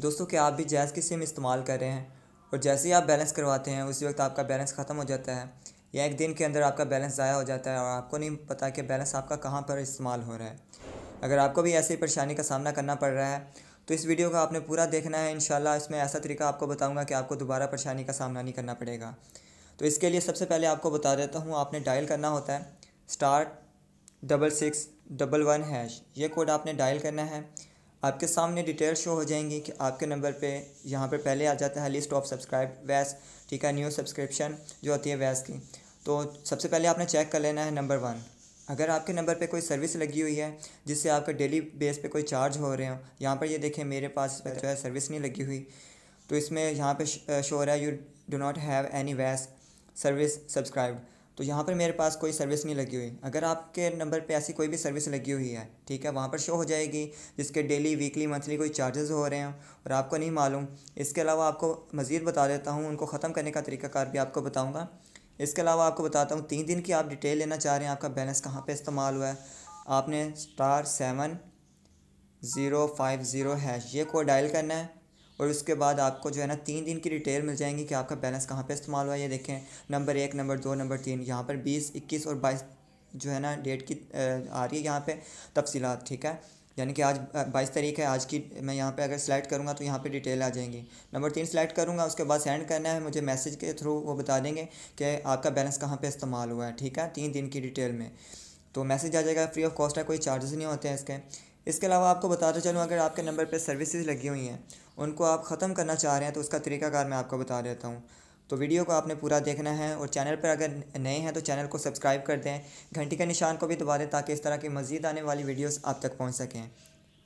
दोस्तों क्या आप भी जैज़ की सिम इस्तेमाल कर रहे हैं और जैसे ही आप बैलेंस करवाते हैं उसी वक्त आपका बैलेंस ख़त्म हो जाता है या एक दिन के अंदर आपका बैलेंस ज़ाया हो जाता है और आपको नहीं पता कि बैलेंस आपका कहाँ पर इस्तेमाल हो रहा है अगर आपको भी ऐसी परेशानी का सामना करना पड़ रहा है तो इस वीडियो का आपने पूरा देखना है इन इसमें ऐसा तरीका आपको बताऊँगा कि आपको दोबारा परेशानी का सामना नहीं करना पड़ेगा तो इसके लिए सबसे पहले आपको बता देता हूँ आपने डायल करना होता है star double six double one hash ये कोड आपने डायल करना है आपके सामने डिटेल शो हो जाएंगी कि आपके नंबर पे यहाँ पर पहले आ जाता है लिस्ट ऑफ सब्सक्राइब वैस ठीक है न्यू सब्सक्रिप्शन जो होती है वैस की तो सबसे पहले आपने चेक कर लेना है नंबर वन अगर आपके नंबर पे कोई सर्विस लगी हुई है जिससे आपका डेली बेस पे कोई चार्ज हो रहे हो यहाँ पर ये देखें मेरे पास जो है सर्विस नहीं लगी हुई तो इसमें यहाँ पे शो हो रहा है you do not have any VAS service subscribed तो यहाँ पर मेरे पास कोई सर्विस नहीं लगी हुई अगर आपके नंबर पे ऐसी कोई भी सर्विस लगी हुई है ठीक है वहाँ पर शो हो जाएगी जिसके डेली वीकली मंथली कोई चार्जेस हो रहे हैं और आपको नहीं मालूम इसके अलावा आपको मज़ीद बता देता हूँ उनको ख़त्म करने का तरीकाकार भी आपको बताऊँगा इसके अलावा आपको बताता हूँ तीन दिन की आप डिटेल लेना चाह रहे हैं आपका बैलेंस कहाँ पर इस्तेमाल हुआ है आपने star seven zero five zero hash ये कोड डायल करना है और उसके बाद आपको जो है ना तीन दिन की डिटेल मिल जाएंगी कि आपका बैलेंस कहाँ पे इस्तेमाल हुआ है ये देखें नंबर एक नंबर दो नंबर तीन यहाँ पर बीस इक्कीस और बाईस जो है ना डेट की आ रही है यहाँ पर तफसीत ठीक है यानी कि आज बाईस तारीख है आज की मैं यहाँ पे अगर सेलेक्ट करूँगा तो यहाँ पे डिटेल आ जाएंगी नंबर तीन सेलेक्ट करूँगा उसके बाद सेंड करना है मुझे मैसेज के थ्रू वो बता देंगे कि आपका बैलेंस कहाँ पे इस्तेमाल हुआ है ठीक है तीन दिन की डिटेल में तो मैसेज आ जाएगा फ्री ऑफ कॉस्ट है कोई चार्जेस नहीं होते हैं इसके इसके अलावा आपको बताते चलूँ अगर आपके नंबर पर सर्विसेज लगी हुई हैं उनको आप ख़त्म करना चाह रहे हैं तो उसका तरीकाकार मैं आपको बता देता हूँ तो वीडियो को आपने पूरा देखना है और चैनल पर अगर नए हैं तो चैनल को सब्सक्राइब कर दें घंटी के निशान को भी दबा दें ताकि इस तरह की मज़ीद आने वाली वीडियोस आप तक पहुंच सकें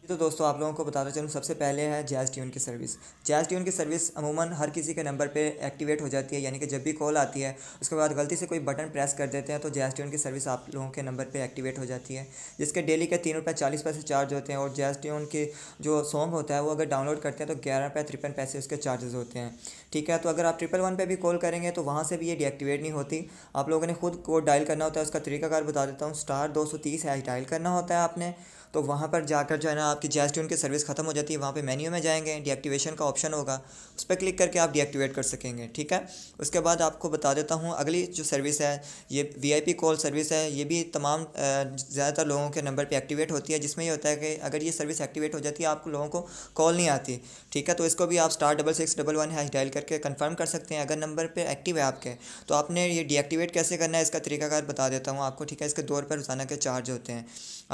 तो दोस्तों आप लोगों को बताता चलूँ सबसे पहले है जैज़ ट्यून की सर्विस जैज़ ट्यून की सर्विस अमूमन हर किसी के नंबर पे एक्टिवेट हो जाती है यानी कि जब भी कॉल आती है उसके बाद गलती से कोई बटन प्रेस कर देते हैं तो जैज़ ट्यून की सर्विस आप लोगों के नंबर पे एक्टिवेट हो जाती है जिसके डेली के तीन रुपये चालीस पैसे चार्ज होते हैं और जैज़ ट्यून के जो सॉन्ग होता है वो अगर डाउनलोड करते हैं तो ग्यारह रुपये तिरपन पैसे उसके चार्जेस होते हैं ठीक है तो अगर आप ट्रिपल वन पर भी कॉल करेंगे तो वहाँ से भी ये डीएक्टिवेट नहीं होती आप लोगों ने खुद को डायल करना होता है उसका तरीकाकार बता देता हूँ स्टार दो सौ तीस है डायल करना होता है आपने तो वहाँ पर जाकर जो है ना आपकी जैस ट्यून की सर्विस ख़त्म हो जाती है वहाँ पे मेन्यू में जाएंगे डीएक्टिवेशन का ऑप्शन होगा उस पर क्लिक करके आप डीएक्टिवेट कर सकेंगे ठीक है उसके बाद आपको बता देता हूँ अगली जो सर्विस है ये वी कॉल सर्विस है ये भी तमाम ज़्यादातर लोगों के नंबर पर एक्टिवेट होती है जिसमें यह होता है कि अगर ये सर्विस एक्टिवेट हो जाती है आप लोगों को कॉल नहीं आती ठीक है तो इसको भी आप star double six double one hash dial करके कन्फर्म कर सकते हैं अगर नंबर पर एक्टिव है आपके तो आपने ये डीएक्टिवेट कैसे करना है इसका तरीकाकार बता देता हूँ आपको ठीक है इसके दौर पर रोज़ाना के चार्ज होते हैं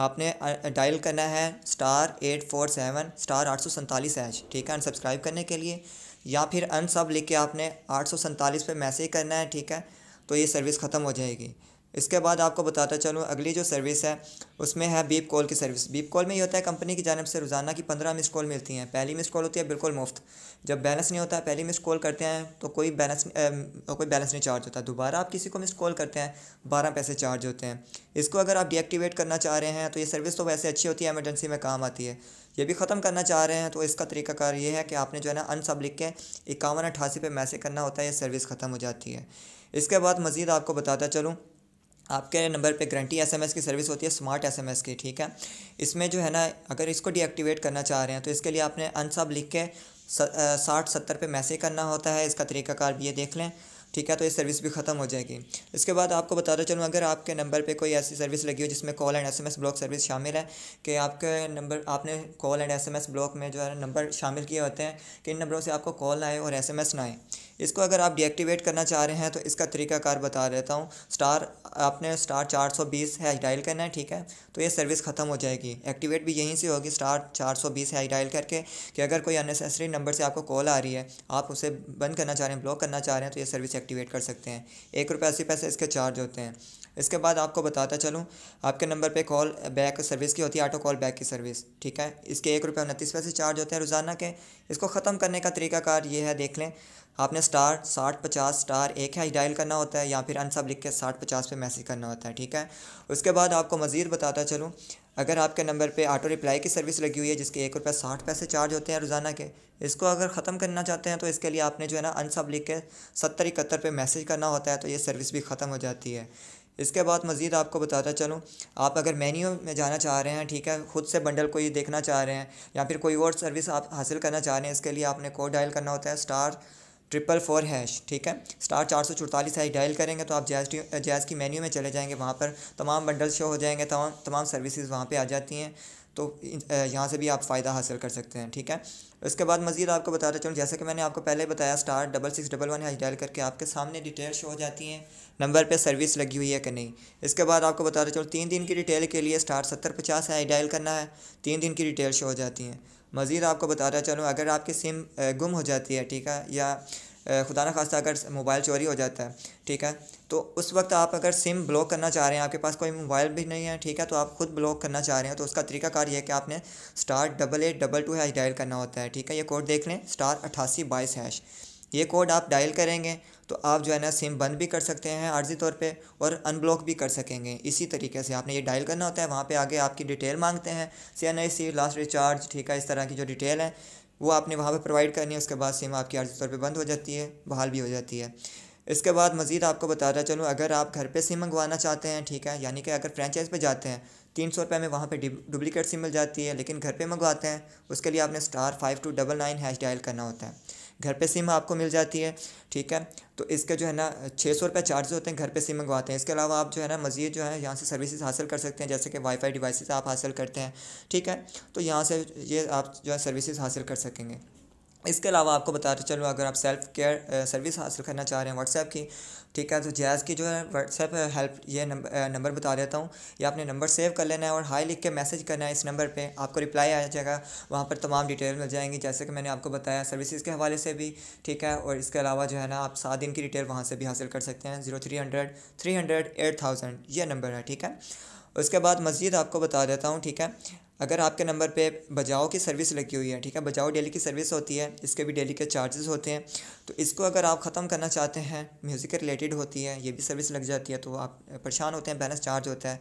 आपने डायल डायल करना है star eight four seven star आठ सौ सैंतालीस हैच ठीक है अनसब्सक्राइब करने के लिए या फिर अन सब लिख के आपने आठ सौ सैंतालीस पर मैसेज करना है ठीक है तो ये सर्विस ख़त्म हो जाएगी इसके बाद आपको बताता चलूँ अगली जो सर्विस है उसमें है बीप कॉल की सर्विस बीप कॉल में ये होता है कंपनी की जानब से रोज़ाना की पंद्रह मिस कॉल मिलती हैं पहली मिस कॉल होती है बिल्कुल मुफ्त जब बैलेंस नहीं होता पहली मिस कॉल करते हैं तो कोई बैलेंस तो कोई बैलेंस नहीं चार्ज होता दोबारा आप किसी को मिस कॉल करते हैं बारह पैसे चार्ज होते हैं इसको अगर आप डीएक्टिवेट करना चाह रहे हैं तो ये सर्विस तो वैसे अच्छी होती है एमरजेंसी में काम आती है ये भी ख़त्म करना चाह रहे हैं तो इसका तरीकाकार ये है कि आपने जो है ना अनसब लिख के इक्यावन अठासी पर मैसेज करना होता है ये सर्विस ख़त्म हो जाती है इसके बाद मज़ीद आपको बताता चलूँ आपके नंबर पे ग्रंटी एसएमएस की सर्विस होती है स्मार्ट एसएमएस की ठीक है इसमें जो है ना अगर इसको डीएक्टिवेट करना चाह रहे हैं तो इसके लिए आपने अनसब लिख के साठ सत्तर पे मैसेज करना होता है इसका तरीकाकार भी ये देख लें ठीक है तो ये सर्विस भी ख़त्म हो जाएगी इसके बाद आपको बताता चलूँ अगर आपके नंबर पे कोई ऐसी सर्विस लगी हो जिसमें call and SMS block service शामिल है कि आपके नंबर आपने कॉल एंड एसएमएस ब्लॉक में जो है नंबर शामिल किए होते हैं कि इन नंबरों से आपको कॉल ना आए और एसएमएस ना आए इसको अगर आप डीएक्टिवेट करना चाह रहे हैं तो इसका तरीकाकार बता देता हूँ स्टार आपने स्टार 420 हैश डायल करना है ठीक है तो ये सर्विस ख़त्म हो जाएगी एक्टिवेट भी यहीं से होगी स्टार 420 हैश डायल करके कि अगर कोई अननेसेसरी नंबर से आपको कॉल आ रही है आप उसे बंद करना चाह रहे हैं ब्लॉक करना चाह रहे हैं तो ये सर्विस एक्टिवेट कर सकते हैं एक रुपये अस्सी पैसे इसके चार्ज होते हैं इसके बाद आपको बताता चलूँ आपके नंबर पर कॉल बैक सर्विस की होती है ऑटो कॉल बैक की सर्विस ठीक है इसके एक रुपये उनतीस पैसे चार्ज होते हैं रोज़ाना के इसको ख़त्म करने का तरीकाकार ये है देख लें आपने स्टार साठ पचास स्टार एक हैच डायल करना होता है या फिर अनसब लिख के साठ पचास पे मैसेज करना होता है ठीक है उसके बाद आपको मज़ीद बताता चलूँ अगर आपके नंबर पे ऑटो रिप्लाई की सर्विस लगी हुई है जिसके एक रुपये साठ पैसे चार्ज होते हैं रोज़ाना के इसको अगर ख़त्म करना चाहते हैं तो इसके लिए आपने जो है ना अनसब लिख के सत्तर इकहत्तर पर मैसेज करना होता है तो ये सर्विस भी ख़त्म हो जाती है इसके बाद मज़ीद आपको बताता चलूँ आप अगर मेन्यू में जाना चाह रहे हैं ठीक है ख़ुद से बंडल कोई देखना चाह रहे हैं या फिर कोई और सर्विस आप हासिल करना चाह रहे हैं इसके लिए आपने कोड डायल करना होता है स्टार ट्रिपल फोर हैश ठीक है स्टार चार सौ चौतालीस हैश डायल करेंगे तो आप जैज जैज़ की मेन्यू में चले जाएंगे वहाँ पर तमाम बंडल शो हो जाएंगे तमाम तमाम सर्विसेज वहाँ पे आ जाती हैं तो यहाँ से भी आप फ़ायदा हासिल कर सकते हैं ठीक है उसके बाद मज़ीद आपको बताता चलूँ जैसे कि मैंने आपको पहले बताया star double six double one hash dial करके आपके सामने डिटेल शो हो जाती हैं नंबर पे सर्विस लगी हुई है कि नहीं इसके बाद आपको बताता चलूँ तीन दिन की डिटेल के लिए स्टार सत्तर पचास है डायल करना है तीन दिन की डिटेल शो हो जाती हैं मज़ीद आपको बताता चलूँ अगर आपकी सिम गुम हो जाती है ठीक है या खुदा न खास्ता अगर मोबाइल चोरी हो जाता है ठीक है तो उस वक्त आप अगर सिम ब्लॉक करना चाह रहे हैं आपके पास कोई मोबाइल भी नहीं है ठीक है तो आप खुद ब्लॉक करना चाह रहे हैं तो उसका तरीकाकार ये है कि आपने star double eight double two hash dial करना होता है ठीक है ये कोड देख लें स्टार अट्ठासी बाईस हैश ये कोड आप डायल करेंगे तो आप जो है ना सिम बंद भी कर सकते हैं आर्जी तौर पे और अनब्लॉक भी कर सकेंगे इसी तरीके से आपने ये डायल करना होता है वहाँ पे आगे आपकी डिटेल मांगते हैं C N I C last recharge ठीक है इस तरह की जो डिटेल है वो आपने वहाँ पर प्रोवाइड करनी है उसके बाद सिम आपकी आर्जी तौर पर बंद हो जाती है बहाल भी हो जाती है इसके बाद मज़ीद आपको बताता चलूँ अगर आप घर पे सिम मंगवाना चाहते हैं ठीक है यानी कि अगर फ्रेंचाइज़ पे जाते हैं तीन सौ रुपये में वहाँ पे डुप्लीकेट सिम मिल जाती है लेकिन घर पे मंगवाते हैं उसके लिए आपने star five two double nine hash dial करना होता है घर पे सिम आपको मिल जाती है ठीक है तो इसके जो है ना छः सौ रुपये चार्ज होते हैं घर पे सिम मंगवाते हैं इसके अलावा आप जो है ना मज़ीद जो है यहाँ से सर्विसेज हासिल कर सकते हैं जैसे कि वाईफाई डिवाइसेस आप हासिल करते हैं ठीक है तो यहाँ से ये आप जो है सर्विसेज हासिल कर सकेंगे इसके अलावा आपको बताते तो चलो अगर आप सेल्फ केयर सर्विस हासिल करना चाह रहे हैं व्हाट्सएप की ठीक है तो जैज़ की जो है व्हाट्सएप हेल्प ये नंबर नंबर बता देता हूँ ये आपने नंबर सेव कर लेना है और हाई लिख के मैसेज करना है इस नंबर पे आपको रिप्लाई आ जाएगा वहाँ पर तमाम डिटेल मिल जाएंगी जैसे कि मैंने आपको बताया सर्विसेज के हवाले से भी ठीक है और इसके अलावा जो है ना आप सात दिन की डिटेल वहाँ से भी हासिल कर सकते हैं zero three hundred three hundred eight thousand ये नंबर है ठीक है उसके बाद मज़ीद आपको बता देता हूँ ठीक है अगर आपके नंबर पे बजाओ की सर्विस लगी हुई है ठीक है बजाओ डेली की सर्विस होती है इसके भी डेली के चार्जेस होते हैं तो इसको अगर आप ख़त्म करना चाहते हैं म्यूज़िक रिलेटेड होती है ये भी सर्विस लग जाती है तो आप परेशान होते हैं बैलेंस चार्ज होता है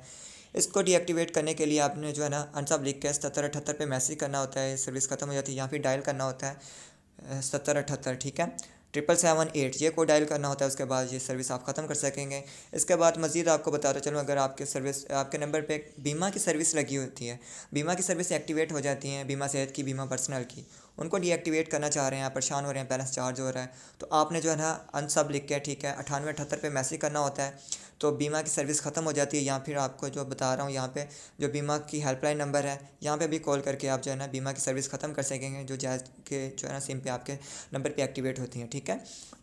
इसको डीएक्टिवेट करने के लिए आपने जो है ना अनसाब लिख के सत्तर अठहत्तर पर मैसेज करना होता है सर्विस ख़त्म हो जाती है या फिर डायल करना होता है सत्तर अठहत्तर ठीक है ट्रिपल सेवन एट ये को डायल करना होता है उसके बाद ये सर्विस आप ख़त्म कर सकेंगे इसके बाद मजीद आपको बताता चलूँ अगर आपके सर्विस आपके नंबर पर बीमा की सर्विस लगी होती है बीमा की सर्विस एक्टिवेट हो जाती है बीमा सेहत की बीमा पर्सनल की उनको डीएक्टिवेट करना चाह रहे हैं परेशान हो रहे हैं बैलेंस चार्ज हो रहा है तो आपने जो है ना अन सब लिख के ठीक है अठानवे अठहत्तर पर मैसेज करना होता है तो बीमा की सर्विस ख़त्म हो जाती है या फिर आपको जो बता रहा हूँ यहाँ पे जो बीमा की हेल्पलाइन नंबर है यहाँ पे भी कॉल करके आप जो है ना बीमा की सर्विस ख़त्म कर सकेंगे जो जैज के जो है ना सिम पे आपके नंबर पे एक्टिवेट होती हैं ठीक है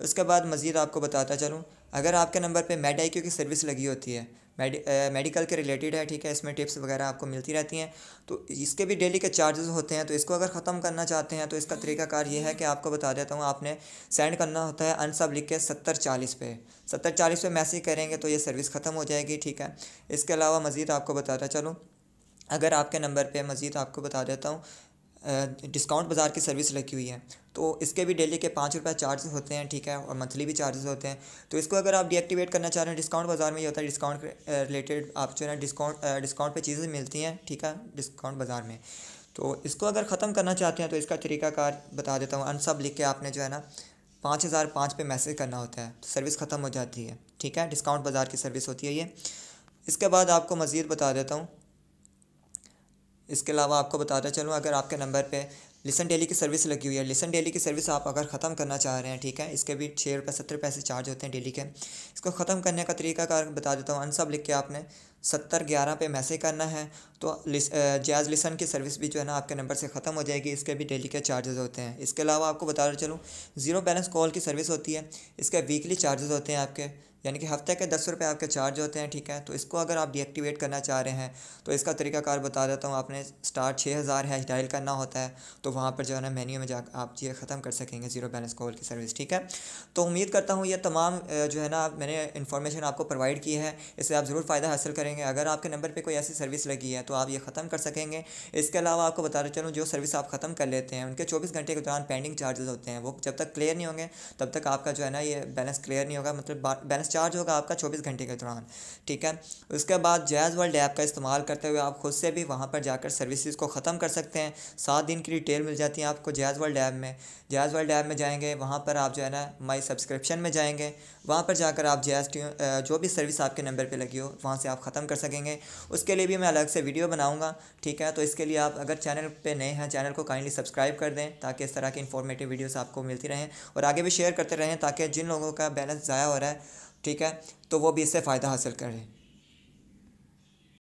उसके बाद मज़ीद आपको बताता चलूँ अगर आपके नंबर पर मेड आई की सर्विस लगी होती है मेडि मेडिकल के रिलेटेड है ठीक है इसमें टिप्स वगैरह आपको मिलती रहती हैं तो इसके भी डेली के चार्जेस होते हैं तो इसको अगर ख़त्म करना चाहते हैं तो इसका तरीकाकार ये है कि आपको बता देता हूँ आपने सेंड करना होता है अनसब लिख के सत्तर चालीस पे सत्तर चालीस पे मैसेज करेंगे तो ये सर्विस ख़त्म हो जाएगी ठीक है इसके अलावा मज़ीद आपको बताता चलूँ अगर आपके नंबर पर मज़ीद आपको बता देता हूँ डिस्काउंट बाज़ार की सर्विस रखी हुई है तो इसके भी डेली के पाँच रुपये चार्जेस होते हैं ठीक है और मंथली भी चार्जेस होते हैं तो इसको अगर आप डीएक्टिवेट करना चाह रहे हैं डिस्काउंट बाज़ार में ये होता है डिस्काउंट रिलेटेड आप जो है डिस्काउंट डिस्काउंट पर चीज़ें मिलती हैं ठीक है डिस्काउंट बाज़ार में तो इसको अगर ख़त्म करना चाहते हैं तो इसका तरीकाकार बता देता हूँ अनसब लिख के आपने जो है ना पाँच हज़ार पाँच पे मैसेज करना होता है तो सर्विस ख़त्म हो जाती है ठीक है डिस्काउंट बाज़ार की सर्विस होती है ये इसके बाद आपको मज़ीद बता देता हूँ इसके अलावा आपको बताता चलूँ अगर आपके नंबर पर लिसन डेली की सर्विस लगी हुई है लिसन डेली की सर्विस आप अगर ख़त्म करना चाह रहे हैं ठीक है इसके भी छः रुपये सत्तर पैसे चार्ज होते हैं डेली के इसको ख़त्म करने का तरीका कार बता देता हूँ अनसब लिख के आपने सत्तर ग्यारह पे मैसेज करना है तो लिस, जैज़ लिसन की सर्विस भी जो है ना आपके नंबर से ख़त्म हो जाएगी इसके भी डेली के चार्जेस होते हैं इसके अलावा आपको बता रहा चलूँ ज़ीरो बैलेंस कॉल की सर्विस होती है इसके वीकली चार्जेस होते हैं आपके यानी कि हफ्ते के दस रुपये आपके चार्ज होते हैं ठीक है तो इसको अगर आप डीएक्टिवेट करना चाह रहे हैं तो इसका तरीकाकार बता देता हूँ आपने स्टार छः हज़ार हैश डायल करना होता है तो वहाँ पर जो है ना मेन्यू में जा आप ये ख़त्म कर सकेंगे जीरो बैलेंस कॉल की सर्विस ठीक है तो उम्मीद करता हूँ ये तमाम जो है ना मैंने इन्फॉर्मेशन आपको प्रोवाइड की है इससे आप ज़रूर फ़ायदा हासिल करेंगे अगर आपके नंबर पर कोई ऐसी सर्विस लगी है तो आप ये ख़त्म कर सकेंगे इसके अलावा आपको बता चलूँ जो सर्विस आप ख़त्म कर लेते हैं उनके चौबीस घंटे के दौरान पेंडिंग चार्जेस होते हैं वो जब तक क्लियर नहीं होंगे तब तक आपका जो है ना ये बैलेंस क्लियर नहीं होगा मतलब बैलेंस चार्ज होगा आपका चौबीस घंटे के दौरान ठीक है उसके बाद जैज़ वर्ल्ड ऐप का इस्तेमाल करते हुए आप खुद से भी वहाँ पर जाकर सर्विसज़ को ख़त्म कर सकते हैं सात दिन की डिटेल मिल जाती है आपको जैज़ वर्ल्ड ऐप में जैज़ वर्ल्ड ऐप में जाएंगे वहाँ पर आप जो है ना माई सब्सक्रिप्शन में जाएंगे वहाँ पर जाकर आप जैज़ जो भी सर्विस आपके नंबर पर लगी हो वहाँ से आप ख़त्म कर सकेंगे उसके लिए भी मैं अलग से वीडियो बनाऊँगा ठीक है तो इसके लिए आप अगर चैनल पर नए हैं चैनल को काइंडली सब्सक्राइब कर दें ताकि इस तरह की इन्फॉर्मेटिव वीडियोज़ आपको मिलती रहें और आगे भी शेयर करते रहें ताकि जिन लोगों का बैलेंस ज़ाया हो रहा है ठीक है तो वो भी इससे फ़ायदा हासिल करें